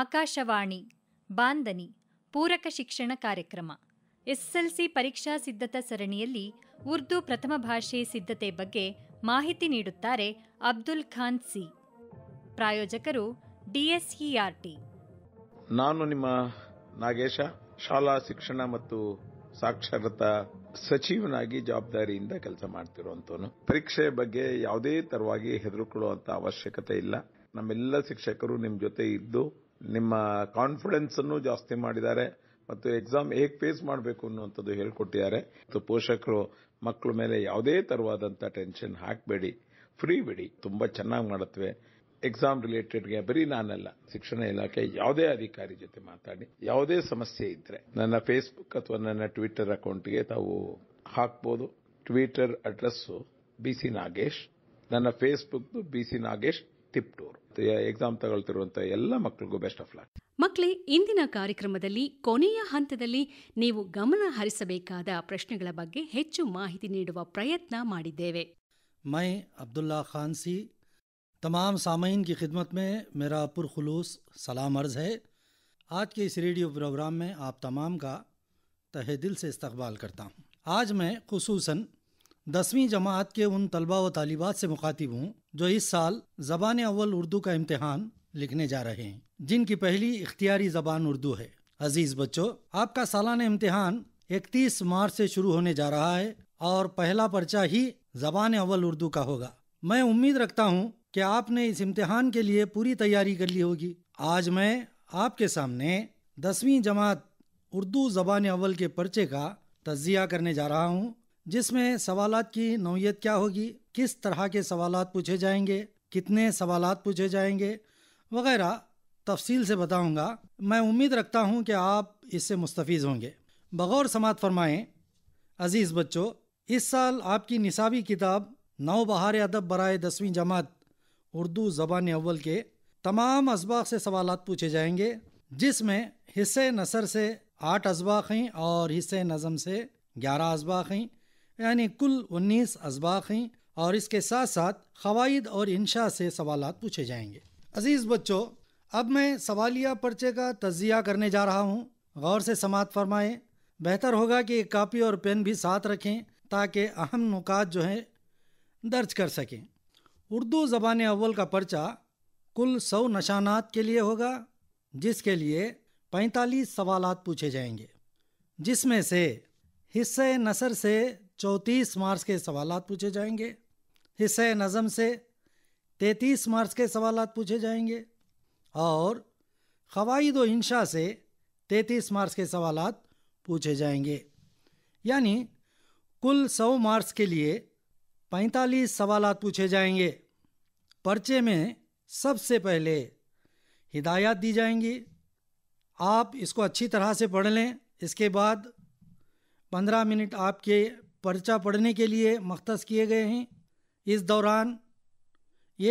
ಆಕಾಶವಾಣಿ ಬಾಂದನಿ ಪೂರಕ ಶಿಕ್ಷಣ ಕಾರ್ಯಕ್ರಮ ಎಸ್ಎಸ್ಎಲ್ಸಿ ಪರೀಕ್ಷಾ ಸಿದ್ಧತಾ ಸರಣಿಯಲ್ಲಿ ಉರ್ದು ಪ್ರಥಮ ಭಾಷೆ ಸಿದ್ಧತೆ ಬಗ್ಗೆ ಮಾಹಿತಿ ನೀಡುತ್ತಾರೆ ಅಬ್ದುಲ್ ಖಾನ್ ಸಿ ಪ್ರಾಯೋಜಕರು ಡಿಎಸ್ಇಆರ್ಟಿ ನಾನು ನಿಮ್ಮ ನಾಗೇಶ ಶಾಲಾ ಶಿಕ್ಷಣ ಮತ್ತು ಸಾಕ್ಷರತಾ ಸಚಿವನಾಗಿ ಜವಾಬ್ದಾರಿಯಿಂದ ಕೆಲಸ ಮಾಡ್ತಿರುವಂತವನು ಪರೀಕ್ಷೆ ಬಗ್ಗೆ ಯಾವುದೇ ತರವಾಗಿ ಹೆದರುಕೊಳ್ಳುವಂತ ಅವಶ್ಯಕತೆ ಇಲ್ಲ ನಮ್ಮೆಲ್ಲ ಶಿಕ್ಷಕರು ನಿಮ್ಮ ಜೊತೆ ಇದ್ದು ನಿಮ್ಮ ಕಾನ್ಫಿಡೆನ್ಸ್ ಅನ್ನು ಜಾಸ್ತಿ ಮಾಡಿದ್ದಾರೆ ಮತ್ತು ಎಕ್ಸಾಮ್ ಹೇಗೆ ಫೇಸ್ ಮಾಡಬೇಕು ಅನ್ನುವಂಥದ್ದು ಹೇಳ್ಕೊಟ್ಟಿದ್ದಾರೆ ಮತ್ತು ಪೋಷಕರು ಮಕ್ಕಳ ಮೇಲೆ ಯಾವುದೇ ತರವಾದಂತ ಟೆನ್ಷನ್ ಹಾಕಬೇಡಿ ಫ್ರೀ ಬಿಡಿ ತುಂಬಾ ಚೆನ್ನಾಗಿ ಮಾಡುತ್ತವೆ ಎಕ್ಸಾಮ್ ರಿಲೇಟೆಡ್ಗೆ ಬರೀ ನಾನಲ್ಲ ಶಿಕ್ಷಣ ಇಲಾಖೆ ಯಾವುದೇ ಅಧಿಕಾರಿ ಜೊತೆ ಮಾತಾಡಿ ಯಾವುದೇ ಸಮಸ್ಯೆ ಇದ್ರೆ ನನ್ನ ಫೇಸ್ಬುಕ್ ಅಥವಾ ನನ್ನ ಟ್ವಿಟರ್ ಅಕೌಂಟ್ಗೆ ತಾವು ಹಾಕ್ಬೋದು Twitter address B C Nagesh ನನ್ನ Facebook B C Nagesh Tiptur exam ತಗೊಳ್ತಿರುವಂತಹ ಎಲ್ಲ ಮಕ್ಕಳಿಗೂ ಬೆಸ್ಟ್ ಆಫ್ ಲಕ್ ಮಕ್ಕಳೇ ಇಂದಿನ ಕಾರ್ಯಕ್ರಮದಲ್ಲಿ ಕೊನೆಯ ಹಂತದಲ್ಲಿ ನೀವು ಗಮನ ಹರಿಸಬೇಕಾದ ಪ್ರಶ್ನೆಗಳ ಬಗ್ಗೆ ಹೆಚ್ಚು ಮಾಹಿತಿ ನೀಡುವ ಪ್ರಯತ್ನ ಮಾಡಿದ್ದೇವೆ ಮೈ ಅಬ್ದುಲ್ಲಾ ಖಾನ್ ಸಿ ತಮಾಮ್ ಸಾಮಯಿನ್ ಕಿ ಖಿದ್ಮತ್ ಮೇ ಮೇರಾ ಪುರ್ ಖುಲೂಸ್ ಸಲಾಮ್ ಅರ್ಜ್ ಹೇ ಆಜ್ ಕೆ ಇಸ್ ರೇಡಿಯೋ ಪ್ರೋಗ್ರಾಮ್ ಮೇ ಆಪ್ ತಮಾಮ್ ಕಾ ತಹೇ ದಿಲ್ ಸೆ ಇಸ್ತಕ್ಬಾಲ್ ಕರ್ತಾ ಹೂಂ ಆಜ್ ಮೈ ಖುಸೂಸನ್ ದಸವೀಂ ಜಮಾತ್ ಕೆ ಉನ್ ತಲಬಾ ವ ತಾಲಿಬಾತ್ ಸೆ ಮುಖಾತಿಬ್ ಹೂಂ जो इस साल जबान अव्वल उर्दू का इम्तहान लिखने जा रहे हैं जिनकी पहली इख्तियारी जबान उर्दू है अजीज बच्चों आपका सालाना इम्तिहान 31 मार्च से शुरू होने जा रहा है और पहला पर्चा ही जबान अव्वल उर्दू का होगा मैं उम्मीद रखता हूँ कि आपने इस इम्तिहान के लिए पूरी तैयारी कर ली होगी आज मैं आपके सामने दसवीं जमात उर्दू जबान अव्वल के पर्चे का तजिया करने जा रहा हूँ जिसमें सवालत की नौीयत क्या होगी किस तरह के सवाल पूछे जाएंगे कितने सवाल पूछे जाएंगे वगैरह तफसील से बताऊंगा मैं उम्मीद रखता हूं कि आप इससे मुस्तफ़ होंगे बगौर समात फरमाएं अज़ीज़ बच्चों इस साल आपकी निसाबी किताब नौ बहार अदब बरए दसवीं जमात उर्दू ज़बान अव्वल के तमाम इसबाक से सवाल पूछे जाएंगे जिसमें हिस्से नसर से आठ इसबाक हैं और हिस्से नज़म से ग्यारह इसबाक हैं यानी कुल उन्नीस इसबाक हैं और इसके साथ साथ कवायद और इंशा से सवाल पूछे जाएंगे अज़ीज़ बच्चों अब मैं सवालिया पर्चे का तजिया करने जा रहा हूँ गौर से समात फरमाएँ बेहतर होगा कि एक कापी और पेन भी साथ रखें ताकि अहम नुकात जो हैं दर्ज कर सकें उर्दू ज़बान अव्वल का पर्चा कुल सौ नशानात के लिए होगा जिसके लिए पैंतालीस सवाल पूछे जाएंगे जिसमें से हिस्से नसर से चौंतीस मार्च के सवाल पूछे जाएंगे हिस्से नज़म से 33 मार्च के सवाल पूछे जाएंगे और व इंशा से 33 मार्च के सवाल पूछे जाएंगे यानी कुल 100 मार्क्स के लिए 45 सवाल पूछे जाएंगे पर्चे में सबसे पहले हिदायत दी जाएंगी आप इसको अच्छी तरह से पढ़ लें इसके बाद 15 मिनट आपके पर्चा पढ़ने के लिए मख्त किए गए हैं इस दौरान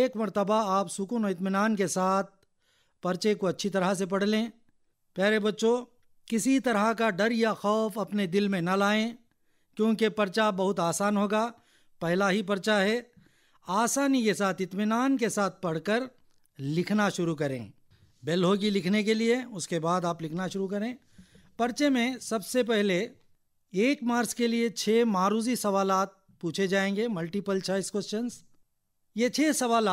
एक मरतबा आप सुकून और इतमान के साथ पर्चे को अच्छी तरह से पढ़ लें प्यारे बच्चों किसी तरह का डर या खौफ अपने दिल में ना लाएं क्योंकि पर्चा बहुत आसान होगा पहला ही पर्चा है आसानी के साथ इतमान के साथ पढ़कर लिखना शुरू करें बेल होगी लिखने के लिए उसके बाद आप लिखना शुरू करें पर्चे में सबसे पहले एक मार्च के लिए छः मारूजी सवालत पूछे जाएंगे मल्टीपल चॉइस क्वेश्चन ये छः सवाल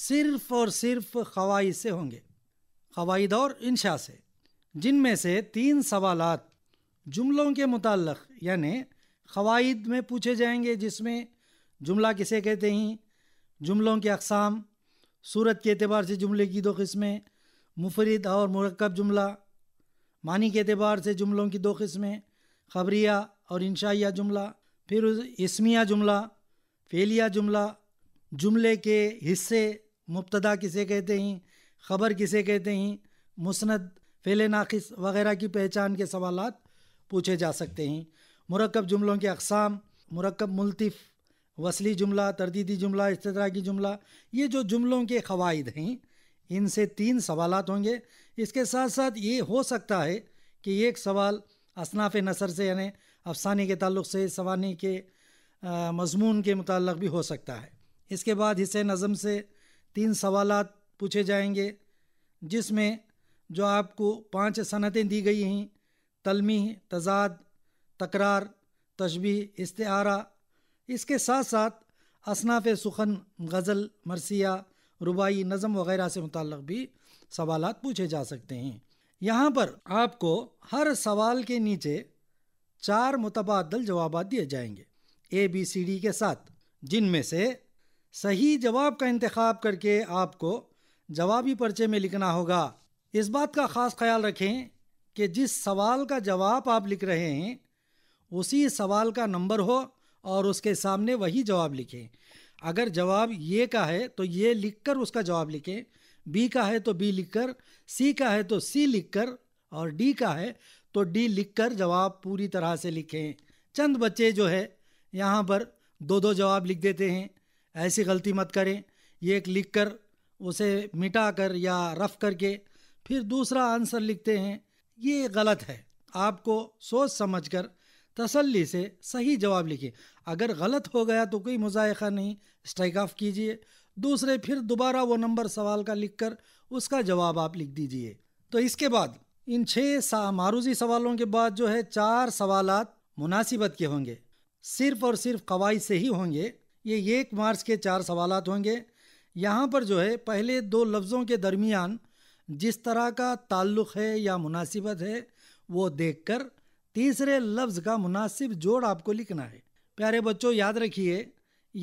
सिर्फ और सिर्फ खवाई से होंगे खवाइद और इंशा से जिनमें से तीन सवाल जुमलों के मुतल यानि खवाइद में पूछे जाएंगे जिसमें जुमला किसे कहते हैं जुमलों के अकसाम सूरत के अतबार से जुमले की दो किस्में मुफरद और मरकब जुमला मानी के अतबार से जुमलों की दो किस्में खबरिया और इंशाइया जुमला फिर इसमिया जुमला फेलिया जुमला जुमले के हिस्से मुबतदा किसे कहते हैं ख़बर किसे कहते हैं मुस्ंद फेल नाखिस वगैरह की पहचान के सवाल पूछे जा सकते हैं मरकब जुमलों के अकसाम मरकब मुलतफ़ वसली जुमला तरदीदी जुमला इस तरह की जुमला ये जो जुमलों के फ़वाद हैं इनसे तीन सवाल होंगे इसके साथ साथ ये हो सकता है कि एक सवाल असनाफ़ नसर से यानी अफसाने के ताल्लुक से सवानी के मजमून के मुतल भी हो सकता है इसके बाद हिस्से नज़म से तीन सवाल पूछे जाएंगे जिसमें जो आपको पाँच सनतें दी गई हैं तलमी तजाद तकरार तशबी इसतारा इसके साथ साथ असनाफ सुखन गज़ल मरसिया रुबाई नज़म वगैरह से मुतल भी सवाल पूछे जा सकते हैं यहाँ पर आपको हर सवाल के नीचे चार मुतबादल जवाब दिए जाएंगे ए बी सी डी के साथ जिनमें से सही जवाब का इंतखब करके आपको जवाबी पर्चे में लिखना होगा इस बात का ख़ास ख्याल रखें कि जिस सवाल का जवाब आप लिख रहे हैं उसी सवाल का नंबर हो और उसके सामने वही जवाब लिखें अगर जवाब ये का है तो ये लिखकर उसका जवाब लिखें बी का है तो बी लिखकर सी का है तो सी लिखकर और डी का है तो डी लिखकर जवाब पूरी तरह से लिखें चंद बच्चे जो है यहाँ पर दो दो जवाब लिख देते हैं ऐसी गलती मत करें ये एक लिख कर उसे मिटा कर या रफ करके फिर दूसरा आंसर लिखते हैं ये गलत है आपको सोच समझ कर तसल्ली से सही जवाब लिखिए अगर गलत हो गया तो कोई मुजायका नहीं स्ट्राइक ऑफ कीजिए दूसरे फिर दोबारा वो नंबर सवाल का लिख कर उसका जवाब आप लिख दीजिए तो इसके बाद इन छः मारूजी सवालों के बाद जो है चार सवाल मुनासिबत के होंगे सिर्फ और सिर्फ कवाई से ही होंगे ये एक मार्च के चार सवाल होंगे यहाँ पर जो है पहले दो लफ्ज़ों के दरमियान जिस तरह का ताल्लुक़ है या मुनासिबत है वो देखकर तीसरे लफ्ज़ का मुनासिब जोड़ आपको लिखना है प्यारे बच्चों याद रखिए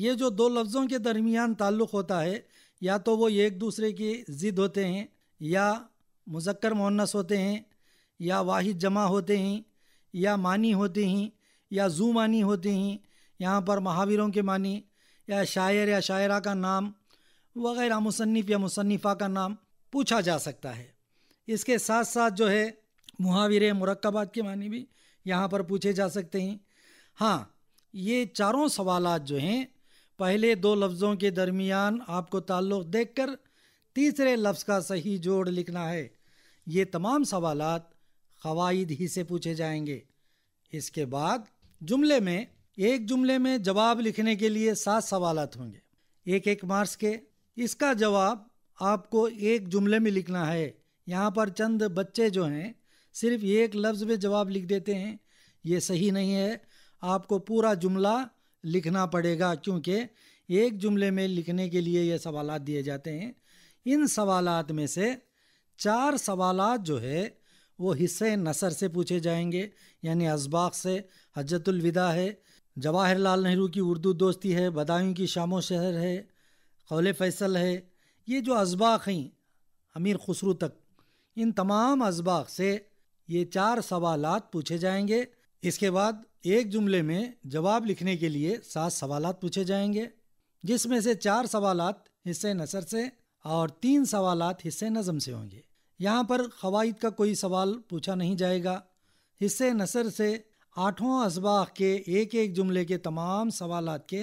ये जो दो लफ्ज़ों के दरमियान ताल्लुक़ होता है या तो वो एक दूसरे की ज़िद होते हैं या मुजक्कर मुन्नस होते हैं या वाहिद जमा होते हैं या मानी होते हैं या जू मानी होते हैं यहाँ पर महावीरों के मानी या शायर या शायरा का नाम वगैरह मुसनफ़ या मुसनफ़ा का नाम पूछा जा सकता है इसके साथ साथ जो है मुहावरे मुरक्बात के मानी भी यहाँ पर पूछे जा सकते हैं हाँ ये चारों सवाल जो हैं पहले दो लफ्ज़ों के दरमियान आपको ताल्लुक़ देखकर तीसरे लफ्ज़ का सही जोड़ लिखना है ये तमाम सवाल ख़वाद ही से पूछे जाएंगे इसके बाद जुमले में एक जुमले में जवाब लिखने के लिए सात सवाल होंगे एक एक मार्क्स के इसका जवाब आपको एक जुमले में लिखना है यहाँ पर चंद बच्चे जो हैं सिर्फ एक लफ्ज़ में जवाब लिख देते हैं ये सही नहीं है आपको पूरा जुमला लिखना पड़ेगा क्योंकि एक जुमले में लिखने के लिए ये सवाल दिए जाते हैं इन सवालत में से चार सवाल जो है वो हिस्से नसर से पूछे जाएंगे यानी इसबाक से हजतुलविदा है जवाहरलाल नेहरू की उर्दू दोस्ती है बदायूं की शामो शहर है कौल फैसल है ये जो असबाक हैं अमीर खसरू तक इन तमाम इसबाक से ये चार सवाल पूछे जाएंगे इसके बाद एक जुमले में जवाब लिखने के लिए सात सवाल पूछे जाएंगे जिसमें से चार सवाल हिस्से नसर से और तीन सवाल हिस्से नज़म से होंगे यहाँ पर फ़वाद का कोई सवाल पूछा नहीं जाएगा हिस्से नसर से आठों असबाक के एक एक जुमले के तमाम सवाल के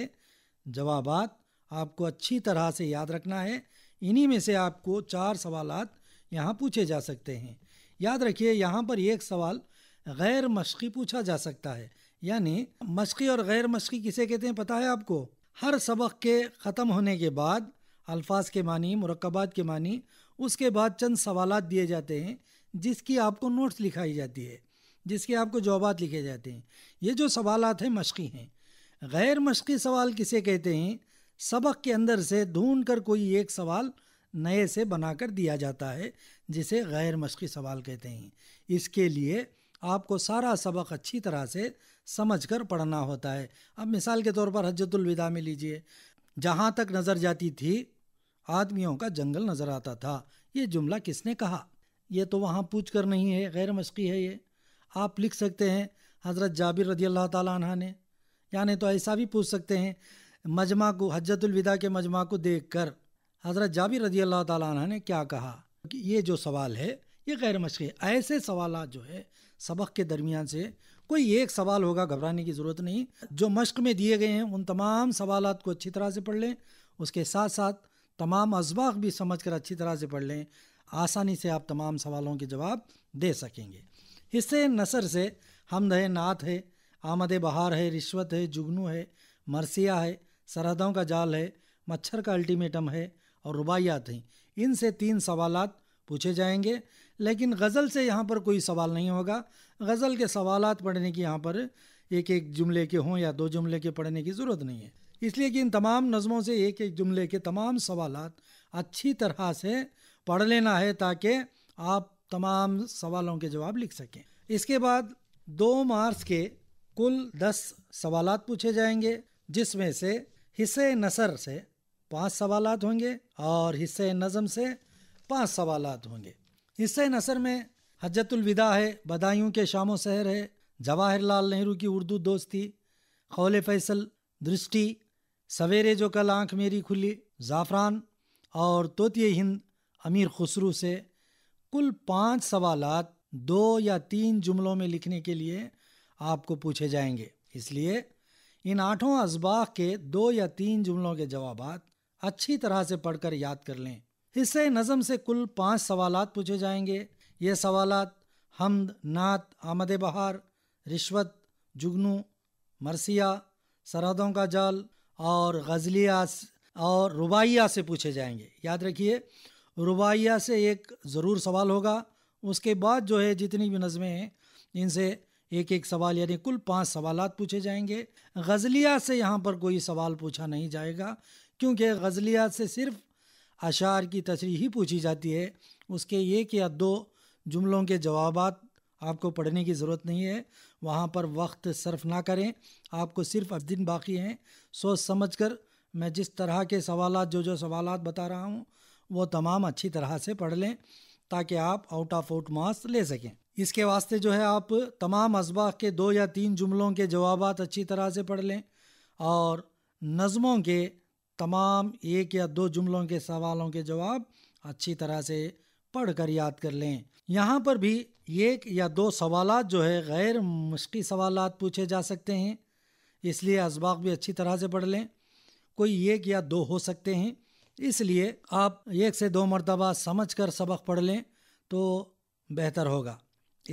जवाब आपको अच्छी तरह से याद रखना है इन्हीं में से आपको चार सवाल यहाँ पूछे जा सकते हैं याद रखिए यहाँ पर एक सवाल गैर मशक़ी पूछा जा सकता है यानी मशक़ी और गैर मशक़ी किसे कहते हैं पता है आपको हर सबक के ख़त्म होने के बाद अल्फाज के मानी मरकबात के मानी उसके बाद चंद सवाल दिए जाते हैं जिसकी आपको नोट्स लिखाई जाती है जिसके आपको जवाब लिखे जाते हैं ये जो सवाल हैं मशक़ी हैं गैर मशक़ी सवाल किसे कहते हैं सबक के अंदर से ढूंढ कर कोई एक सवाल नए से बनाकर दिया जाता है जिसे गैर मशक़ी सवाल कहते हैं इसके लिए आपको सारा सबक अच्छी तरह से समझ कर पढ़ना होता है अब मिसाल के तौर पर हजतुलविदा में लीजिए जहाँ तक नज़र जाती थी आदमियों का जंगल नजर आता था ये जुमला किसने कहा यह तो वहाँ पूछ कर नहीं है गैर मशक़ी है ये आप लिख सकते हैं हज़रत जाबिर रजी अल्लाह तह ने यानी तो ऐसा भी पूछ सकते हैं मजमा को हजतुलविदा के मजमा को देख कर हज़रत जाबिर रजी अल्लाह तह ने क्या कहा कि ये जो सवाल है ये गैर मशक़ी ऐसे सवाल जो है सबक के दरमियान से कोई एक सवाल होगा घबराने की ज़रूरत नहीं जो मश्क में दिए गए हैं उन तमाम सवाल को अच्छी तरह से पढ़ लें उसके साथ साथ तमाम असबाक भी समझ कर अच्छी तरह से पढ़ लें आसानी से आप तमाम सवालों के जवाब दे सकेंगे इससे नसर से हमद है नात है आमद बहार है रिश्वत है जुगनू है मरसिया है सरहदों का जाल है मच्छर का अल्टीमेटम है और रुबायात हैं इनसे तीन सवाल पूछे जाएंगे लेकिन गज़ल से यहाँ पर कोई सवाल नहीं होगा गज़ल के सवालत पढ़ने की यहाँ पर एक एक जुमले के हों या दो जुमले के पढ़ने की ज़रूरत नहीं है इसलिए कि इन तमाम नज़मों से एक एक जुमले के तमाम सवाल अच्छी तरह से पढ़ लेना है ताकि आप तमाम सवालों के जवाब लिख सकें इसके बाद दो मार्च के कुल दस सवाल पूछे जाएंगे जिसमें से हिस्से नसर से पाँच सवाल होंगे और हिस्से नज़म से पाँच सवाल होंगे हिस्से नसर में हजतुलविदा है बदायूं के शामो शहर है जवाहरलाल नेहरू की उर्दू दोस्ती खौल फैसल दृष्टि सवेरे जो कल आंख मेरी खुली ज़ाफ़रान और तोतिए हिंद अमीर खुसरू से कुल पाँच सवालात दो या तीन जुमलों में लिखने के लिए आपको पूछे जाएंगे इसलिए इन आठों इसबाक के दो या तीन जुमलों के जवाब अच्छी तरह से पढ़कर याद कर लें हिस्से नज़म से कुल पाँच सवालात पूछे जाएंगे ये सवालात हमद नात आमद बहार रिश्वत जुगनू मरसिया सरहदों का जाल और गज़लिया और रुबाइया से पूछे जाएंगे याद रखिए रुबाइया से एक ज़रूर सवाल होगा उसके बाद जो है जितनी भी नज़में हैं इनसे एक एक सवाल यानी कुल पांच सवाल पूछे जाएंगे गज़लिया से यहाँ पर कोई सवाल पूछा नहीं जाएगा क्योंकि गज़लिया से सिर्फ अशार की तशरी ही पूछी जाती है उसके एक या दो जुमलों के जवाब आपको पढ़ने की ज़रूरत नहीं है वहाँ पर वक्त सर्फ ना करें आपको सिर्फ अब दिन बाकी हैं सोच समझ कर मैं जिस तरह के सवाल जो जो सवाल बता रहा हूँ वो तमाम अच्छी तरह से पढ़ लें ताकि आप आउट ऑफ आउट मार्क्स ले सकें इसके वास्ते जो है आप तमाम इसबाक के दो या तीन जुमलों के जवाब अच्छी तरह से पढ़ लें और नज़मों के तमाम एक या दो जुमलों के सवालों के जवाब अच्छी तरह से पढ़ कर याद कर लें यहाँ पर भी एक या दो सवाल जो है गैर मुश्किल सवाल पूछे जा सकते हैं इसलिए इसबाक भी अच्छी तरह से पढ़ लें कोई एक या दो हो सकते हैं इसलिए आप एक से दो मरतबा समझ कर सबक पढ़ लें तो बेहतर होगा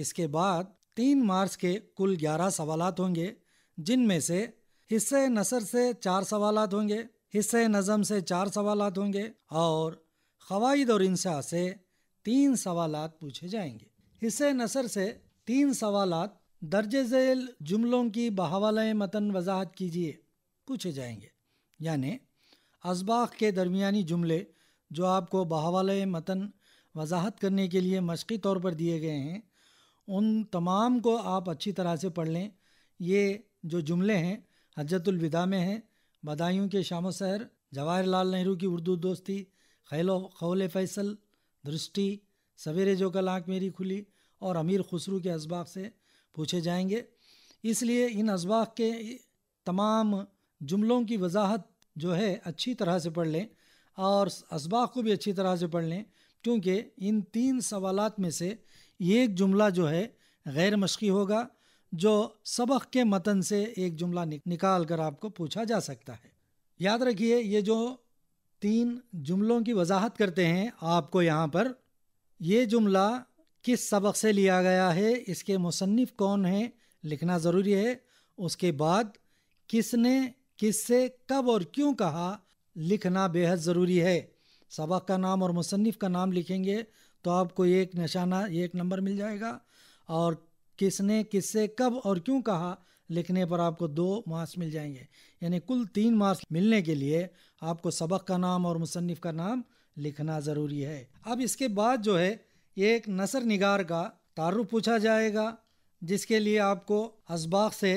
इसके बाद तीन मार्च के कुल ग्यारह सवाल होंगे जिनमें से हिस्से नसर से चार सवाल होंगे हिस्से नज़म से चार सवाल होंगे और फवाद और इंसा से तीन सवाल पूछे जाएंगे हिस्से नसर से तीन सवाल दर्ज झेल जुमलों की बहावाल मतन वजाहत कीजिए पूछे जाएंगे यानि असबाक के दरमियानी जुमले जो आपको बहावाल मतन वजाहत करने के लिए मशक़ी तौर पर दिए गए हैं उन तमाम को आप अच्छी तरह से पढ़ लें ये जो जुमले हैं हजरतुलविदा में हैं बदायूँ के शाम शहर लाल नेहरू की उर्दू दोस्ती खैलो खौल फैसल दृष्टि सवेरे जो कल आँख मेरी खुली और अमीर खुसरू के इसबाक से पूछे जाएंगे इसलिए इन इसबाक के तमाम जुमलों की वजाहत जो है अच्छी तरह से पढ़ लें और इसबाक को भी अच्छी तरह से पढ़ लें क्योंकि इन तीन सवाल में से एक जुमला जो है गैर मशक़ी होगा जो सबक के मतन से एक जुमला निकाल कर आपको पूछा जा सकता है याद रखिए ये जो तीन जुमलों की वजाहत करते हैं आपको यहाँ पर ये जुमला किस सबक से लिया गया है इसके मुसनफ़ कौन हैं लिखना ज़रूरी है उसके बाद किसने किससे कब और क्यों कहा लिखना बेहद ज़रूरी है सबक का नाम और मुसनफ़ का नाम लिखेंगे तो आपको एक निशाना एक नंबर मिल जाएगा और किसने किससे कब और क्यों कहा लिखने पर आपको दो मार्क्स मिल जाएंगे यानी कुल तीन मार्क्स मिलने के लिए आपको सबक का नाम और मुसनफ़ का नाम लिखना ज़रूरी है अब इसके बाद जो है एक नसर निगार का तारुफ पूछा जाएगा जिसके लिए आपको असबाग से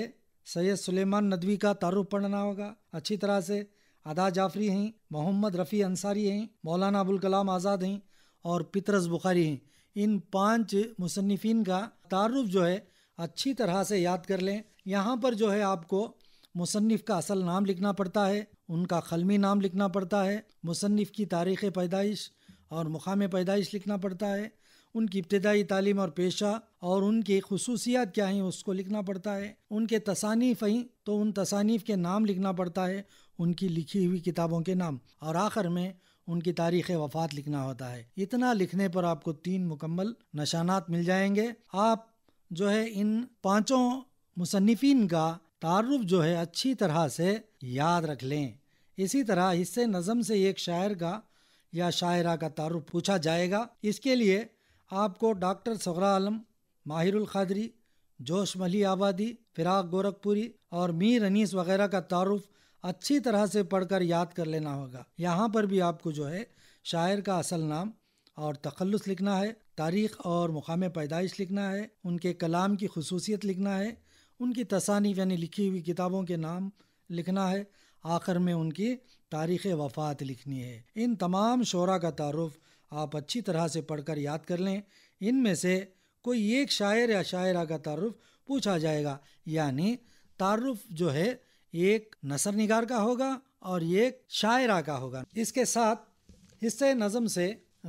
सैयद सुलेमान नदवी का तारुफ पढ़ना होगा अच्छी तरह से अदा जाफरी हैं मोहम्मद रफ़ी अंसारी हैं मौलाना अबुल कलाम आज़ाद हैं और पितरस बुखारी हैं इन पांच मुसनफ़िन का तारुफ जो है अच्छी तरह से याद कर लें यहाँ पर जो है आपको मुसनफ़ का असल नाम लिखना पड़ता है उनका खलमी नाम लिखना पड़ता है मुसनफ़ की तारीख़ पैदाइश और मुकाम पैदाइश लिखना पड़ता है उनकी इब्तदाई तालीम और पेशा और उनकी खसूसियात क्या हैं उसको लिखना पड़ता है उनके तसानीफ़ हैं तो उन तसानीफ़ के नाम लिखना पड़ता है उनकी लिखी हुई किताबों के नाम और आखिर में उनकी तारीख़ वफ़ात लिखना होता है इतना लिखने पर आपको तीन मुकम्मल निशानात मिल जाएंगे आप जो है इन पाँचों मुसनफिन का तारुफ जो है अच्छी तरह से याद रख लें इसी तरह हिस्से नज़म से एक शायर का या शायरा का तारुफ पूछा जाएगा इसके लिए आपको डॉक्टर सगरा आलम माहिरुल खादरी जोश मली आबादी फिराक गोरखपुरी और मीर अनीस वगैरह का तारुफ अच्छी तरह से पढ़कर याद कर लेना होगा यहाँ पर भी आपको जो है शायर का असल नाम और तखलस लिखना है तारीख और मुकाम पैदाइश लिखना है उनके कलाम की खसूसियत लिखना है उनकी तसानीफ यानी लिखी हुई किताबों के नाम लिखना है आखिर में उनकी तारीख वफ़ात लिखनी है इन तमाम शरा का तारफ़ आप अच्छी तरह से पढ़कर याद कर लें इनमें से कोई एक शायर या शायरा का तारफ़ पूछा जाएगा यानी तारफ़ जो है एक नसर निगार का होगा और एक शायरा का होगा इसके साथ हिस्से नज़म से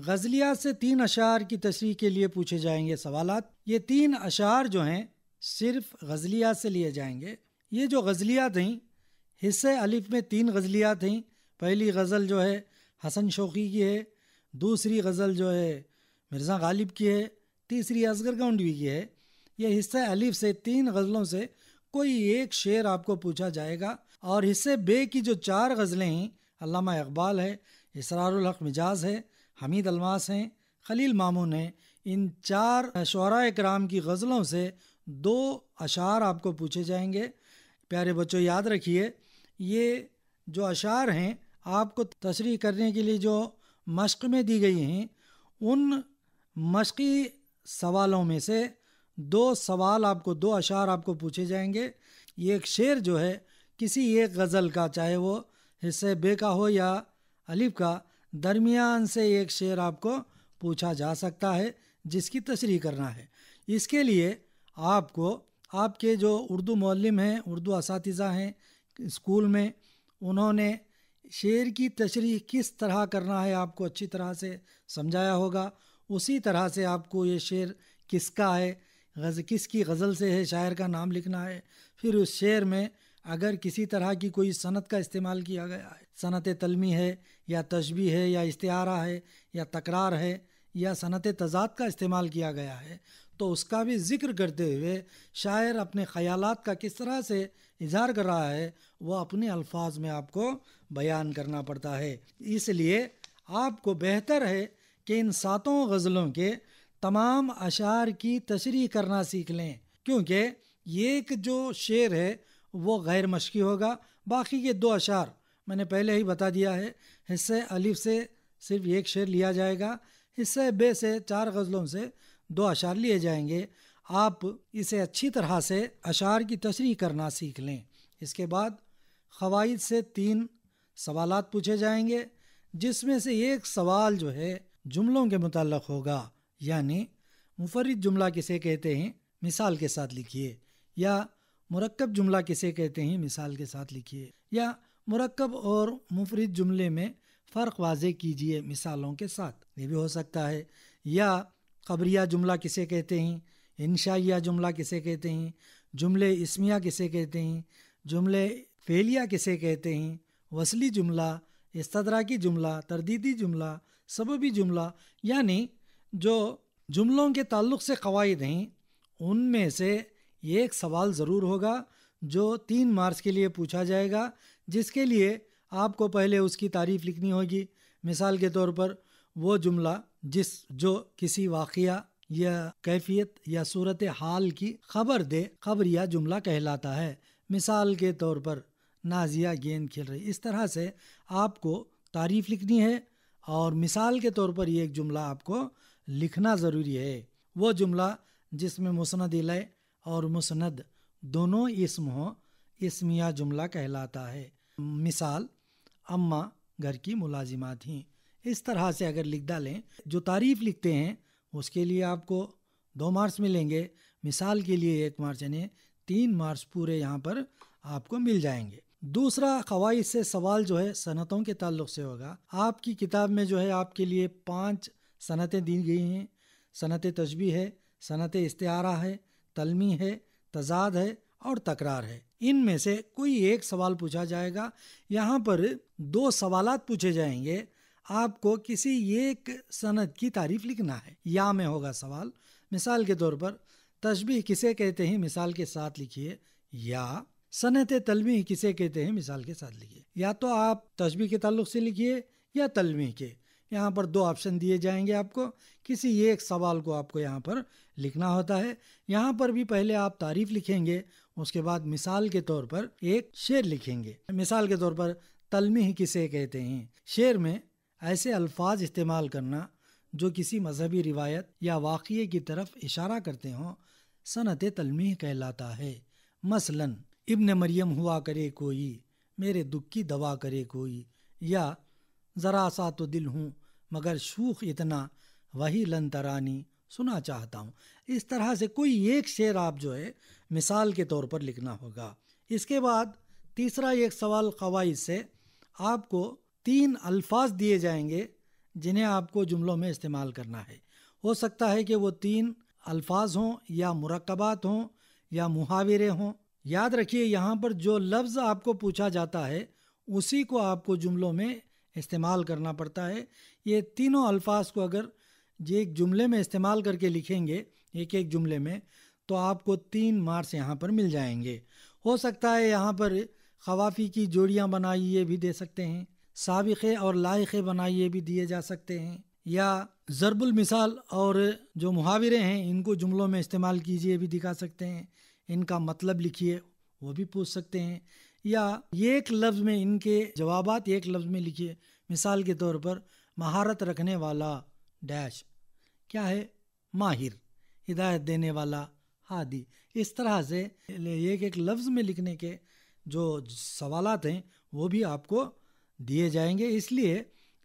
गजलिया से तीन अशार की तशरी के लिए पूछे जाएंगे सवाल ये तीन अशार जो हैं सिर्फ गज़लियात से लिए जाएंगे ये जो गज़लियात हैं हिस्से अलिफ में तीन गज़लियात हैं पहली गज़ल जो है हसन शोकी की है दूसरी गज़ल जो है मिर्ज़ा गालिब की है तीसरी असगर गौंडवी की है ये हिस्सा अलिफ से तीन गज़लों से कोई एक शेर आपको पूछा जाएगा और हिस्से बे की जो चार गज़लें हैं अलामा इकबाल है इसरारक मिजाज है हमीद अलमास हैं खलील मामून हैं इन चार शरा कराम की गज़लों से दो अशार आपको पूछे जाएंगे प्यारे बच्चों याद रखिए ये जो अशार हैं आपको तशरी करने के लिए जो मश्क में दी गई हैं उन मश्की सवालों में से दो सवाल आपको दो अशार आपको पूछे जाएंगे ये एक शेर जो है किसी एक गज़ल का चाहे वो हिस्से बे का हो या अलिफ का दरमियान से एक शेर आपको पूछा जा सकता है जिसकी तशरी करना है इसके लिए आपको आपके जो उर्दू मौलम हैं उर्दू इस हैं स्कूल में उन्होंने शेर की तशरी किस तरह करना है आपको अच्छी तरह से समझाया होगा उसी तरह से आपको ये शेर किसका है गज़ किसकी गज़ल से है शायर का नाम लिखना है फिर उस शेर में अगर किसी तरह की कोई सनत का इस्तेमाल किया गया है सनत तलमी है या तशबी है या इस्तारा है या तकरार है या सनत तजाद का इस्तेमाल किया गया है तो उसका भी जिक्र करते हुए शायर अपने ख्याल का किस तरह से इजहार कर रहा है वह अपने अल्फाज में आपको बयान करना पड़ता है इसलिए आपको बेहतर है कि इन सातों गज़लों के तमाम अशार की तशरी करना सीख लें क्योंकि एक जो शेर है वो गैर मशक़ी होगा बाकी के दो अशार मैंने पहले ही बता दिया है हिस्से अलिफ से सिर्फ एक शेर लिया जाएगा हिस्से बे से चार गज़लों से दो अशार लिए जाएंगे आप इसे अच्छी तरह से अशार की तशरी करना सीख लें इसके बाद खवाइद से तीन सवाल पूछे जाएंगे जिसमें से एक सवाल जो है जुमलों के मुतल होगा यानी मुफरद जुमला किसे कहते हैं मिसाल के साथ लिखिए या मरकब जुमला किसे कहते हैं मिसाल के साथ लिखिए या मरकब और मुफरद जुमले में फ़र्क वाजे कीजिए मिसालों के साथ ये भी हो सकता है या खबरिया जुमला किसे कहते हैं इनशाइया जुमला किसे कहते हैं जुमले इसमिया किसे कहते हैं जुमले फेलिया किसे कहते हैं वसली जुमला की जुमला तरदीदी जुमला सबबी जुमला यानी जो जुमलों के ताल्लुक से कवायद हैं उनमें से एक सवाल ज़रूर होगा जो तीन मार्च के लिए पूछा जाएगा जिसके लिए आपको पहले उसकी तारीफ़ लिखनी होगी मिसाल के तौर पर वो जुमला जिस जो किसी वाक़ या कैफियत या सूरत हाल की खबर दे खबर या जुमला कहलाता है मिसाल के तौर पर नाजिया गेंद खेल रही इस तरह से आपको तारीफ लिखनी है और मिसाल के तौर पर ये एक जुमला आपको लिखना ज़रूरी है वो जुमला जिसमें मुसनद लय और मुसनद दोनों इसम हो इसमिया जुमला कहलाता है मिसाल अम्मा घर की मुलाजिमा थीं इस तरह से अगर लिख डालें जो तारीफ लिखते हैं उसके लिए आपको दो मार्क्स मिलेंगे मिसाल के लिए एक मार्क्स यानी तीन मार्क्स पूरे यहाँ पर आपको मिल जाएंगे दूसरा खवाइज से सवाल जो है सनतों के ताल्लुक से होगा आपकी किताब में जो है आपके लिए पांच सनतें दी गई हैं सनत तजबी है सनत इस्तारा है तलमी है तजाद है और तकरार है इन में से कोई एक सवाल पूछा जाएगा यहाँ पर दो सवालात पूछे जाएंगे आपको किसी एक सनद की तारीफ लिखना है या में होगा सवाल मिसाल के तौर पर तस्बी किसे कहते हैं मिसाल के साथ लिखिए या सनत तलमी किसे कहते हैं मिसाल के साथ लिखिए या तो आप तशबी के ताल्लुक से लिखिए या तलमी के यहाँ पर दो ऑप्शन दिए जाएंगे आपको किसी एक सवाल को आपको यहाँ पर लिखना होता है यहाँ पर भी पहले आप तारीफ लिखेंगे उसके बाद मिसाल के तौर पर एक शेर लिखेंगे मिसाल के तौर पर तलमी किसे कहते हैं शेर में ऐसे अल्फाज इस्तेमाल करना जो किसी मजहबी रिवायत या वाक़े की तरफ इशारा करते हों सनत तलमीह कहलाता है मसलन इब्न मरियम हुआ करे कोई मेरे दुख की दवा करे कोई या ज़रा सा तो दिल हूँ मगर शूख इतना वही लन तरानी सुना चाहता हूँ इस तरह से कोई एक शेर आप जो है मिसाल के तौर पर लिखना होगा इसके बाद तीसरा एक सवाल कवायद से आपको तीन अल्फाज दिए जाएंगे जिन्हें आपको जुमलों में इस्तेमाल करना है हो सकता है कि वो तीन अल्फाज हों या मरकबात हों या मुहावरे हों याद रखिए यहाँ पर जो लफ्ज़ आपको पूछा जाता है उसी को आपको जुमलों में इस्तेमाल करना पड़ता है ये तीनों अल्फाज को अगर ये एक जुमले में इस्तेमाल करके लिखेंगे एक एक जुमले में तो आपको तीन मार्क्स यहाँ पर मिल जाएंगे हो सकता है यहाँ पर खवाफी की जोड़ियाँ बनाई ये भी दे सकते हैं सबक़ और लाइक़ बनाइए भी दिए जा सकते हैं या ज़रबुल मिसाल और जो मुहावरे हैं इनको जुमलों में इस्तेमाल कीजिए भी दिखा सकते हैं इनका मतलब लिखिए वो भी पूछ सकते हैं या एक लफ्ज़ में इनके जवाब एक लफ्ज़ में लिखिए मिसाल के तौर पर महारत रखने वाला डैश क्या है माहिर हिदायत देने वाला आदि इस तरह से एक एक लफ्ज़ में लिखने के जो सवालत हैं वो भी आपको दिए जाएंगे इसलिए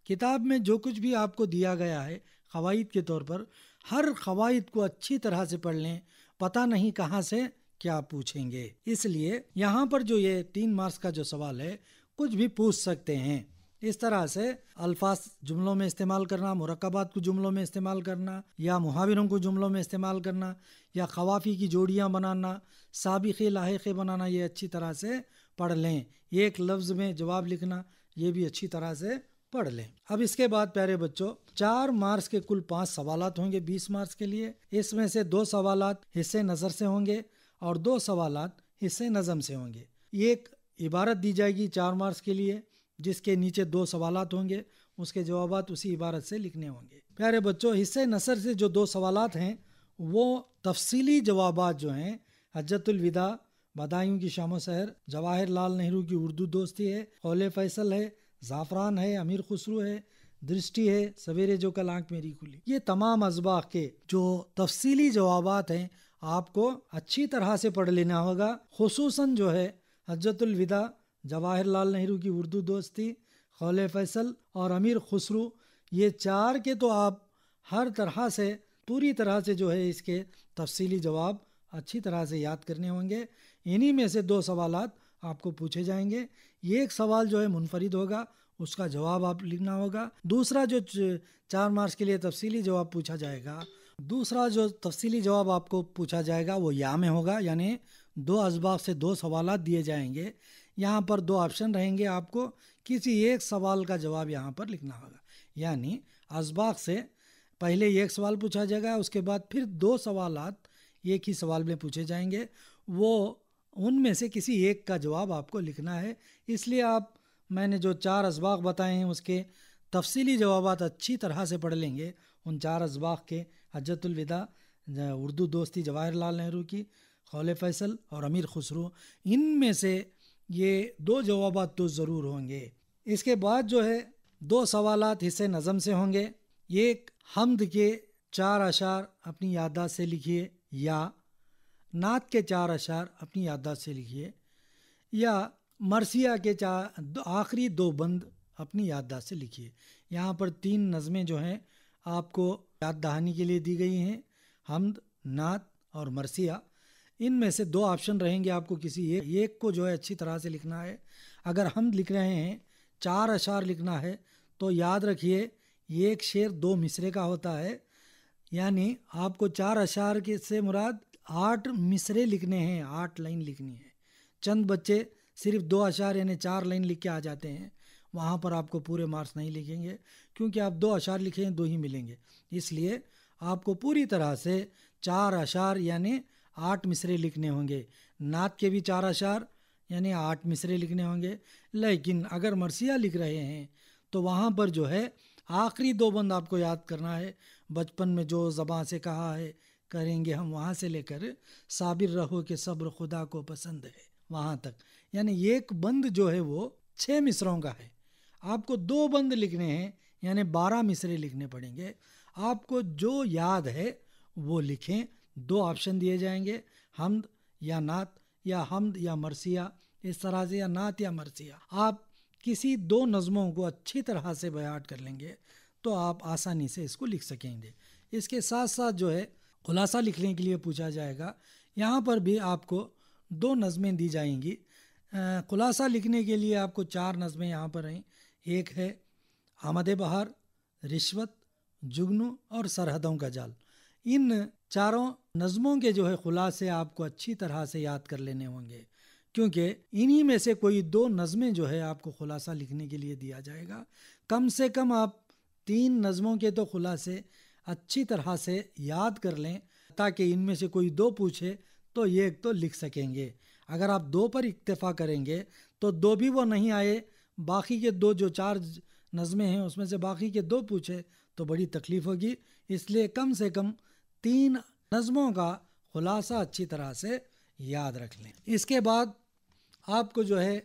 किताब में जो कुछ भी आपको दिया गया है कवायद के तौर पर हर कवायद को अच्छी तरह से पढ़ लें पता नहीं कहाँ से क्या पूछेंगे इसलिए यहाँ पर जो ये तीन मार्क्स का जो सवाल है कुछ भी पूछ सकते हैं इस तरह से अल्फाज जुमलों में इस्तेमाल करना मरकबात को जुमलों में इस्तेमाल करना या मुहावरों को जुमलों में इस्तेमाल करना या खवाफी की जोड़ियाँ बनाना सबक़ लाक बनाना ये अच्छी तरह से पढ़ लें एक लफ्ज़ में जवाब लिखना ये भी अच्छी तरह से पढ़ लें अब इसके बाद प्यारे बच्चों चार मार्च के कुल पांच सवाल होंगे बीस मार्च के लिए इसमें से दो सवाल हिस्से नजर से होंगे और दो सवाल हिस्से नजम से होंगे एक इबारत दी जाएगी चार मार्च के लिए जिसके नीचे दो सवाल होंगे उसके जवाब उसी इबारत से लिखने होंगे प्यारे बच्चों हिस्से नसर से जो दो सवाल हैं वो तफसीली जवाब जो हैं हजतुलविदा बदायूं की शामो शहर जवाहर लाल नेहरू की उर्दू दोस्ती है हौले फैसल है ज़ाफ़रान है अमीर खुसरू है दृष्टि है सवेरे जो कल आंख मेरी खुली ये तमाम अजबा के जो तफसीली जवाब हैं आपको अच्छी तरह से पढ़ लेना होगा खसूस जो है हजरतुलविदा लाल नेहरू की उर्दू दोस्ती खौले फैसल और अमीर खुसरू ये चार के तो आप हर तरह से पूरी तरह से जो है इसके तफसीली जवाब अच्छी तरह से याद करने होंगे इन्हीं में से दो सवाल आपको पूछे जाएंगे एक सवाल जो है मुनफरिद होगा उसका जवाब आप लिखना होगा दूसरा जो चार मार्च के लिए तफसीली जवाब पूछा जाएगा दूसरा जो तफसीली जवाब आपको पूछा जाएगा वो या में होगा यानी दो इसबाब से दो सवाल दिए जाएंगे यहाँ पर दो ऑप्शन रहेंगे आपको किसी एक सवाल का जवाब यहाँ पर लिखना होगा यानी इसबाक से पहले एक सवाल पूछा जाएगा उसके बाद फिर दो सवाल एक ही सवाल में पूछे जाएंगे वो उनमें से किसी एक का जवाब आपको लिखना है इसलिए आप मैंने जो चार इसबाक बताए हैं उसके तफसीली जवाब अच्छी तरह से पढ़ लेंगे उन चार इसबाक के हजतुलविदा उर्दू दोस्ती जवाहरलाल नेहरू की खौल फैसल और अमीर खुसरू इनमें से ये दो जवाब तो ज़रूर होंगे इसके बाद जो है दो सवाल हिस्से नज़म से होंगे एक हमद के चार अशार अपनी यादाश्त से लिखिए या नात के चार अशार अपनी याददाश्त से लिखिए या मरसिया के चार आखिरी दो बंद अपनी याददाश्त से लिखिए यहाँ पर तीन नज़में जो हैं आपको याद दहानी के लिए दी गई हैं हमद नात और मरसिया इनमें से दो ऑप्शन रहेंगे आपको किसी एक एक को जो है अच्छी तरह से लिखना है अगर हम लिख रहे हैं चार अशार लिखना है तो याद रखिए एक शेर दो मिसरे का होता है यानी आपको चार अशार के से मुराद आठ मिसरे लिखने हैं आठ लाइन लिखनी है चंद बच्चे सिर्फ दो अशार यानी चार लाइन लिख के आ जाते हैं वहाँ पर आपको पूरे मार्क्स नहीं लिखेंगे क्योंकि आप दो अशार लिखें दो ही मिलेंगे इसलिए आपको पूरी तरह से चार अशार यानी आठ मिसरे लिखने होंगे नात के भी चार अशार यानी आठ मिसरे लिखने होंगे लेकिन अगर मरसिया लिख रहे हैं तो वहाँ पर जो है आखिरी दो बंद आपको याद करना है बचपन में जो ज़बाँ से कहा है करेंगे हम वहाँ से लेकर साबिर रहो कि सब्र खुदा को पसंद है वहाँ तक यानी एक बंद जो है वो छः मिसरों का है आपको दो बंद लिखने हैं यानी बारह मिसरे लिखने पड़ेंगे आपको जो याद है वो लिखें दो ऑप्शन दिए जाएंगे हमद या नात या हमद या मरसिया इस तरह से या नात या मरसिया आप किसी दो नज़मों को अच्छी तरह से बयाट कर लेंगे तो आप आसानी से इसको लिख सकेंगे इसके साथ साथ जो है खुलासा लिखने के लिए पूछा जाएगा यहाँ पर भी आपको दो नज़में दी जाएंगी खुलासा लिखने के लिए आपको चार नज़में यहाँ पर हैं एक है आमद बहार रिश्वत जुगनू और सरहदों का जाल इन चारों नज़मों के जो है खुलासे आपको अच्छी तरह से याद कर लेने होंगे क्योंकि इन्हीं में से कोई दो नज़में जो है आपको खुलासा लिखने के लिए दिया जाएगा कम से कम आप तीन नज़मों के तो खुलासे अच्छी तरह से याद कर लें ताकि इनमें से कोई दो पूछे तो ये एक तो लिख सकेंगे अगर आप दो पर इक्तफा करेंगे तो दो भी वो नहीं आए बाकी के दो जो चार नज़में हैं उसमें से बाकी के दो पूछे तो बड़ी तकलीफ़ होगी इसलिए कम से कम तीन नज़मों का खुलासा अच्छी तरह से याद रख लें इसके बाद आपको जो है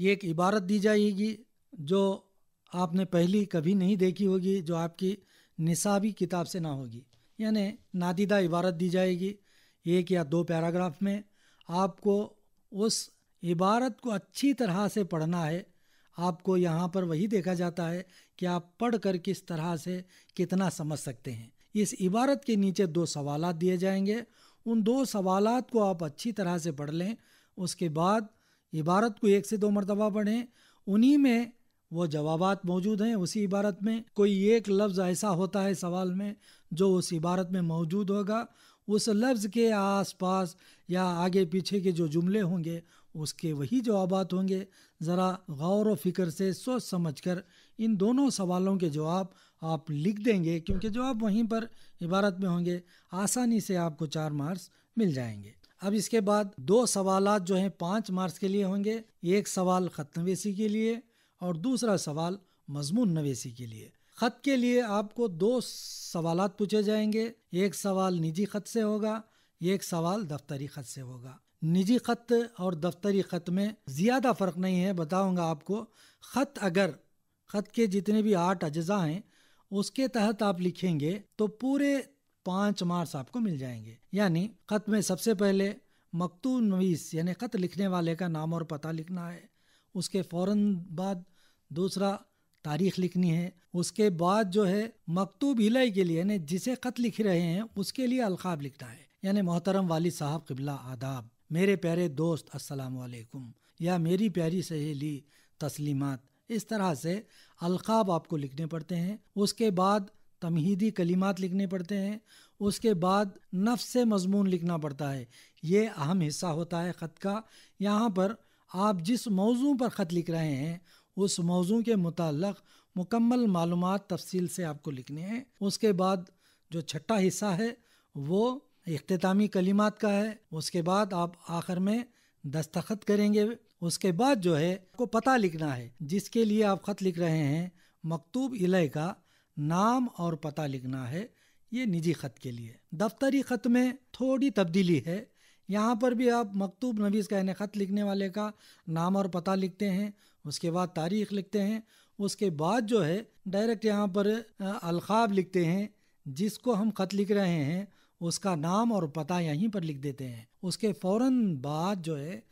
ये एक इबारत दी जाएगी जो आपने पहली कभी नहीं देखी होगी जो आपकी निसाबी किताब से ना होगी यानी नादीदा इबारत दी जाएगी एक या दो पैराग्राफ में आपको उस इबारत को अच्छी तरह से पढ़ना है आपको यहाँ पर वही देखा जाता है कि आप पढ़ कर किस तरह से कितना समझ सकते हैं इस इबारत के नीचे दो सवाल दिए जाएंगे उन दो सवाल को आप अच्छी तरह से पढ़ लें उसके बाद इबारत को एक से दो मरतबा पढ़ें उन्हीं में वो जवाब मौजूद हैं उसी इबारत में कोई एक लफ्ज़ ऐसा होता है सवाल में जो उस इबारत में मौजूद होगा उस लफ्ज़ के आसपास या आगे पीछे के जो जुमले होंगे उसके वही जवाब होंगे ज़रा गौर व फिक्र से सोच समझ कर इन दोनों सवालों के जवाब आप लिख देंगे क्योंकि जवाब वहीं पर इबारत में होंगे आसानी से आपको चार मार्क्स मिल जाएंगे अब इसके बाद दो सवाल जो हैं पाँच मार्क्स के लिए होंगे एक सवाल ख़तनवेसी के लिए और दूसरा सवाल मजमून नवेसी के लिए ख़त के लिए आपको दो सवाल पूछे जाएंगे एक सवाल निजी ख़त से होगा एक सवाल दफ्तरी ख़त से होगा निजी ख़त और दफ्तरी ख़त में ज़्यादा फ़र्क नहीं है बताऊंगा आपको ख़त अगर ख़त के जितने भी आठ अज्जा हैं उसके तहत आप लिखेंगे तो पूरे पांच मार्क्स आपको मिल जाएंगे यानी ख़त में सबसे पहले मकतू नवीस यानी ख़त लिखने वाले का नाम और पता लिखना है उसके फ़ौर बाद दूसरा तारीख लिखनी है उसके बाद जो है मकतूब हिलाई के लिए यानी जिसे ख़त लिख रहे हैं उसके लिए अलखाब लिखता है यानी मोहतरम वाली साहब किबला आदाब मेरे प्यारे दोस्त असलकुम या मेरी प्यारी सहेली तस्लीमात इस तरह से अलखाब आपको लिखने पड़ते हैं उसके बाद तमहीदी कलिमात लिखने पड़ते हैं उसके बाद नफ से मजमून लिखना पड़ता है ये अहम हिस्सा होता है ख़त का यहाँ पर आप जिस मौजू पर ख़त लिख रहे हैं उस मौजू के मुतल मुकम्मल मालूम तफसील से आपको लिखने हैं उसके बाद जो छठा हिस्सा है वो अख्तामी कलिमात का है उसके बाद आप आखिर में दस्तखत करेंगे उसके बाद जो है आपको पता लिखना है जिसके लिए आप ख़त लिख रहे हैं मकतूब इले का नाम और पता लिखना है ये निजी ख़त के लिए दफ्तरी ख़त में थोड़ी तब्दीली है यहाँ पर भी आप मकतूब नवीस का यानी ख़त लिखने वाले का नाम और पता लिखते हैं उसके बाद तारीख लिखते हैं उसके बाद जो है डायरेक्ट यहाँ पर अलखाब लिखते हैं जिसको हम ख़त लिख रहे हैं उसका नाम और पता यहीं पर लिख देते हैं उसके फ़ौर बाद जो है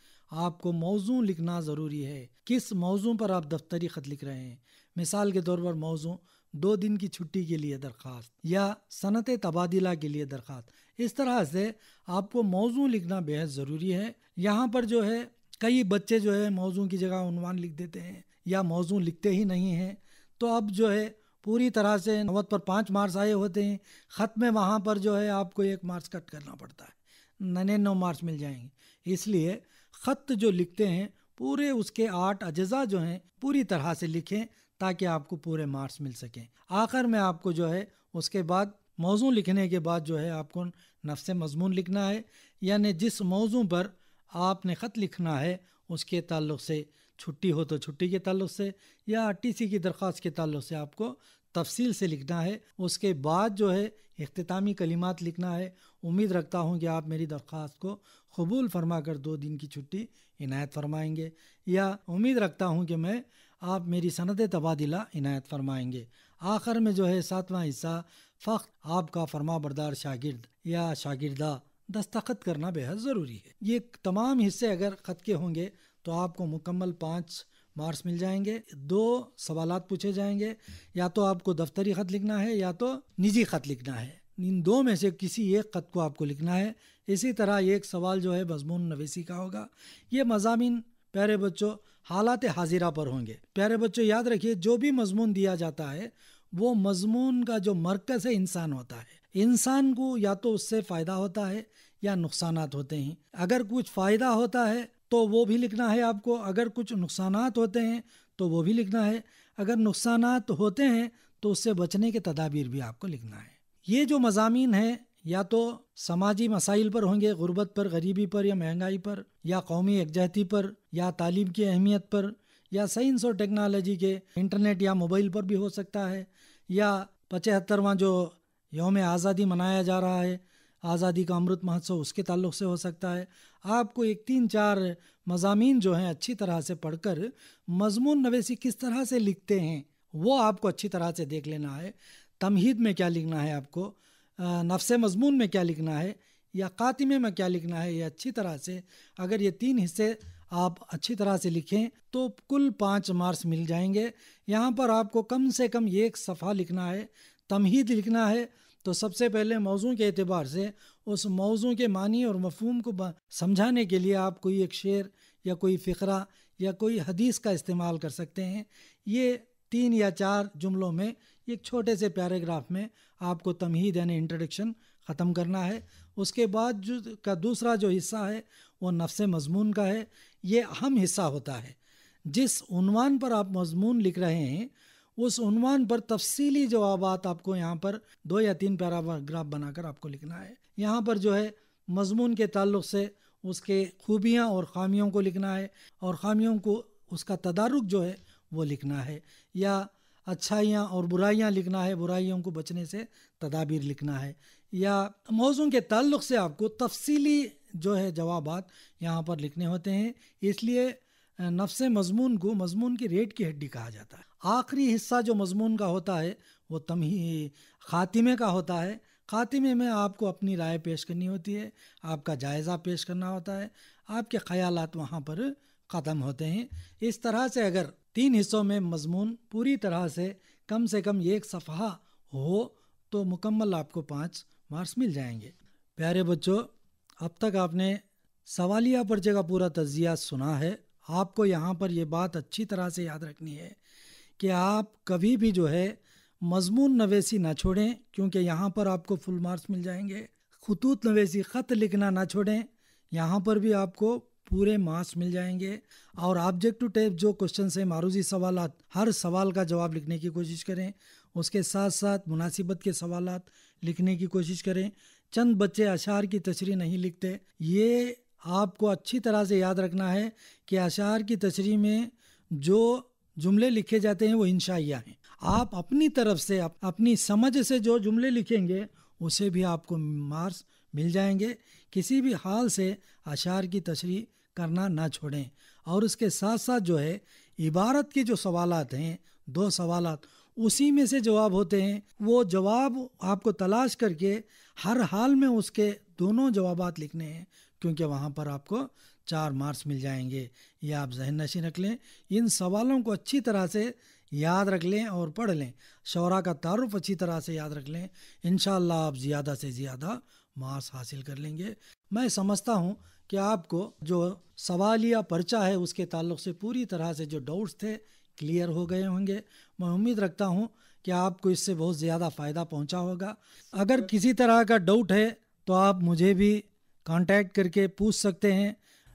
आपको मौजू लिखना ज़रूरी है किस मौजू पर आप दफ्तरी ख़त लिख रहे हैं मिसाल के तौर पर मौजू दो दिन की छुट्टी के लिए दरख्वास्त या सनत तबादला के लिए दरख्वास्त इस तरह से आपको मौजू लिखना बेहद ज़रूरी है यहाँ पर जो है कई बच्चे जो है मौजू की जगह उनवान लिख देते हैं या मौजू लिखते ही नहीं हैं तो अब जो है पूरी तरह से नौत पर पाँच मार्क्स आए होते हैं ख़त में वहाँ पर जो है आपको एक मार्क्स कट करना पड़ता है नौ मार्क्स मिल जाएंगे इसलिए ख़त जो लिखते हैं पूरे उसके आठ अज्जा जो हैं पूरी तरह से लिखें ताकि आपको पूरे मार्क्स मिल सकें आखिर में आपको जो है उसके बाद मौजू लिखने के बाद जो है आपको नफ्स मजमून लिखना है यानी जिस मौजू पर आपने ख़त लिखना है उसके ताल्लुक से छुट्टी हो तो छुट्टी के ताल्लुक से या टीसी की दरख्वास्त के ताल्लुक से आपको तफसील से लिखना है उसके बाद जो है अख्तामी कलिमात लिखना है उम्मीद रखता हूँ कि आप मेरी दरख्वास्त को कबूल फरमा कर दो दिन की छुट्टी इनायत फरमाएंगे या उम्मीद रखता हूँ कि मैं आप मेरी सनत तबादिला इनायत फरमाएंगे आखिर में जो है सातवां हिस्सा फ़ख्त आपका फरमा बरदार शागिर्द या शागिर्दा दस्तखत करना बेहद ज़रूरी है ये तमाम हिस्से अगर ख़त के होंगे तो आपको मुकम्मल पाँच मार्क्स मिल जाएंगे दो सवाल पूछे जाएंगे या तो आपको दफ्तरी ख़त लिखना है या तो निजी ख़त लिखना है इन दो में से किसी एक ख़त को आपको लिखना है इसी तरह एक सवाल जो है मजमून नवेसी का होगा ये मजामी प्यारे बच्चों हालात हाजिरा पर होंगे प्यारे बच्चों याद रखिए जो भी मजमून दिया जाता है वो मजमून का जो मरकज है इंसान होता है इंसान को या तो उससे फ़ायदा होता है या नुकसान होते हैं अगर कुछ फ़ायदा होता है तो वो भी लिखना है आपको अगर कुछ नुकसान होते हैं तो वो भी लिखना है अगर नुकसान होते हैं तो उससे बचने के तदाबीर भी आपको लिखना है ये जो मजामी हैं या तो समाजी मसाइल पर होंगे गुर्बत पर गरीबी पर या महंगाई पर या कौमी यकजहती पर या तालीम की अहमियत पर या साइंस और टेक्नोलॉजी के इंटरनेट या मोबाइल पर भी हो सकता है या पचहत्तरवा जो योम आज़ादी मनाया जा रहा है आज़ादी का अमृत महोत्सव उसके ताल्लुक से हो सकता है आपको एक तीन चार मजामी जो हैं अच्छी तरह से पढ़कर मजमून नवेसी किस तरह से लिखते हैं वो आपको अच्छी तरह से देख लेना है तमहीद में क्या लिखना है आपको नफ्स मजमून में क्या लिखना है या कातिमे में क्या लिखना है या अच्छी तरह से अगर ये तीन हिस्से आप अच्छी तरह से लिखें तो कुल पाँच मार्क्स मिल जाएंगे यहाँ पर आपको कम से कम एक सफ़ा लिखना है तमहीद लिखना है तो सबसे पहले मौजू के अतबार से उस मौजू के मानी और मफहम को समझाने के लिए आप कोई एक शेर या कोई फ़िक्रा या कोई हदीस का इस्तेमाल कर सकते हैं ये तीन या चार जुमलों में एक छोटे से पैराग्राफ में आपको तमहीद यानी इंट्रोडक्शन ख़त्म करना है उसके बाद जो का दूसरा जो हिस्सा है वो नफ्स मजमून का है ये अहम हिस्सा होता है जिस उनवान पर आप मजमून लिख रहे हैं उस उनवान पर तफसीली जवाब आपको यहाँ पर दो या तीन पैराग्राफ बनाकर आपको लिखना है यहाँ पर जो है मजमून के ताल्लुक से उसके खूबियाँ और ख़ामियों को लिखना है और ख़ामियों को उसका तदारुक जो है वो लिखना है या अच्छाइयाँ और बुराइयाँ लिखना है बुराइयों को बचने से तदाबीर लिखना है या मौजू के ताल्लुक से आपको तफसीली जो है जवाब यहाँ पर लिखने होते हैं इसलिए नफ्स मजमून को मजमून की रेट की हड्डी कहा जाता है आखिरी हिस्सा जो मजमून का होता है वो तमही खातिमे का होता है खातिमे में आपको अपनी राय पेश करनी होती है आपका जायज़ा पेश करना होता है आपके ख्याल वहाँ पर ख़त्म होते हैं इस तरह से अगर तीन हिस्सों में मजमून पूरी तरह से कम से कम एक सफ़ा हो तो मुकम्मल आपको पाँच मार्क्स मिल जाएंगे प्यारे बच्चों अब तक आपने सवालिया पर्चे का पूरा तजिया सुना है आपको यहाँ पर यह बात अच्छी तरह से याद रखनी है कि आप कभी भी जो है मजमून नवेसी ना छोड़ें क्योंकि यहाँ पर आपको फुल मार्क्स मिल जाएंगे खतूत नवेसी ख़त लिखना ना छोड़ें यहाँ पर भी आपको पूरे मार्क्स मिल जाएंगे और ऑब्जेक्ट टू टेप जो क्वेश्चन है मारूजी सवाल हर सवाल का जवाब लिखने की कोशिश करें उसके साथ साथ मुनासिबत के सवाल लिखने की कोशिश करें चंद बच्चे अशार की तशरी नहीं लिखते ये आपको अच्छी तरह से याद रखना है कि अशार की तशरी में जो जुमले लिखे जाते हैं वो इंशाइया हैं आप अपनी तरफ से अप, अपनी समझ से जो जुमले लिखेंगे उसे भी आपको मार्क्स मिल जाएंगे किसी भी हाल से अशार की तशरी करना ना छोड़ें और उसके साथ साथ जो है इबारत के जो सवालत हैं दो सवालत उसी में से जवाब होते हैं वो जवाब आपको तलाश करके हर हाल में उसके दोनों जवाब लिखने हैं क्योंकि वहाँ पर आपको चार मार्क्स मिल जाएंगे ये आप जहन नशी रख लें इन सवालों को अच्छी तरह से याद रख लें और पढ़ लें शौरा का तारुफ अच्छी तरह से याद रख लें इन आप ज़्यादा से ज़्यादा मार्क्स हासिल कर लेंगे मैं समझता हूँ कि आपको जो सवालिया पर्चा है उसके ताल्लुक से पूरी तरह से जो डाउट्स थे क्लियर हो गए होंगे मैं उम्मीद रखता हूँ कि आपको इससे बहुत ज़्यादा फ़ायदा पहुँचा होगा अगर किसी तरह का डाउट है तो आप मुझे भी कांटेक्ट करके पूछ सकते हैं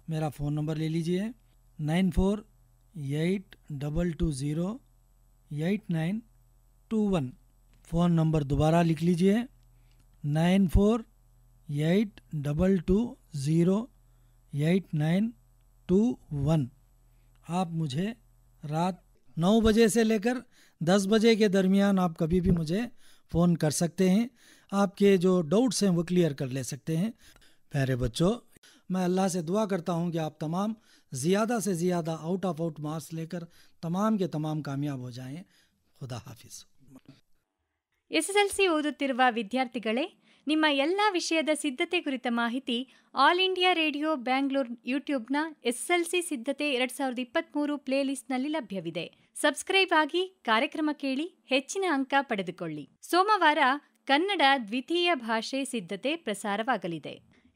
मेरा फ़ोन नंबर ले लीजिए nine four eight double two zero eight nine two one phone number दोबारा लिख लीजिए nine four eight double two zero eight nine two one आप मुझे रात नौ बजे से लेकर दस बजे के दरमियान आप कभी भी मुझे फ़ोन कर सकते हैं आपके जो डाउट्स हैं वो क्लियर कर ले सकते हैं प्यारे बच्चों मैं अल्लाह से दुआ करता हूँ कि आप तमाम ज़्यादा से ज़्यादा आउट ऑफ आउट मार्क्स लेकर तमाम के तमाम कामयाब हो जाएं खुदा हाफिज़ एस एस एल ಸಿ ಓದುತ್ತಿರುವ ವಿದ್ಯಾರ್ಥಿಗಳೇ ನಿಮ್ಮ ಎಲ್ಲ ವಿಷಯದ ಸಿದ್ಧತೆ ಕುರಿತ ಮಾಹಿತಿ ಆಲ್ ಇಂಡಿಯಾ ರೇಡಿಯೋ ಬ್ಯಾಂಗ್ಳೂರ್ ಯೂಟ್ಯೂಬ್ನ ಎಸ್ಎಲ್ಸಿ ಸಿದ್ಧತೆ ಎರಡ್ ಸಾವಿರದ ಮೂರು ಪ್ಲೇಲಿಸ್ಟ್ನಲ್ಲಿ ಲಭ್ಯವಿದೆ ಸಬ್ಸ್ಕ್ರೈಬ್ ಆಗಿ ಕಾರ್ಯಕ್ರಮ ಕೇಳಿ ಹೆಚ್ಚಿನ ಅಂಕ ಪಡೆದುಕೊಳ್ಳಿ ಸೋಮವಾರ ಕನ್ನಡ ದ್ವಿತೀಯ ಭಾಷೆ ಸಿದ್ಧತೆ ಪ್ರಸಾರವಾಗಲಿದೆ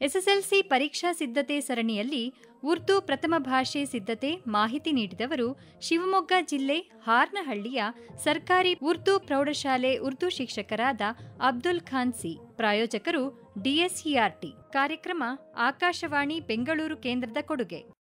ಎಸ್ಎಸ್ಎಲ್ಸಿ ಪರೀಕ್ಷಾ ಸಿದ್ಧತೆ ಸರಣಿಯಲ್ಲಿ ಉರ್ದು ಪ್ರಥಮ ಭಾಷೆ ಸಿದ್ಧತೆ ಮಾಹಿತಿ ನೀಡಿದವರು ಶಿವಮೊಗ್ಗ ಜಿಲ್ಲೆ ಹಾರ್ನಹಳ್ಳಿಯ ಸರ್ಕಾರಿ ಉರ್ದು ಪ್ರೌಢಶಾಲೆ ಉರ್ದು ಶಿಕ್ಷಕರಾದ ಅಬ್ದುಲ್ ಖಾನ್ ಪ್ರಾಯೋಜಕರು ಡಿಎಸ್ಇಆರ್ಟಿ ಕಾರ್ಯಕ್ರಮ ಆಕಾಶವಾಣಿ ಬೆಂಗಳೂರು ಕೇಂದ್ರದ ಕೊಡುಗೆ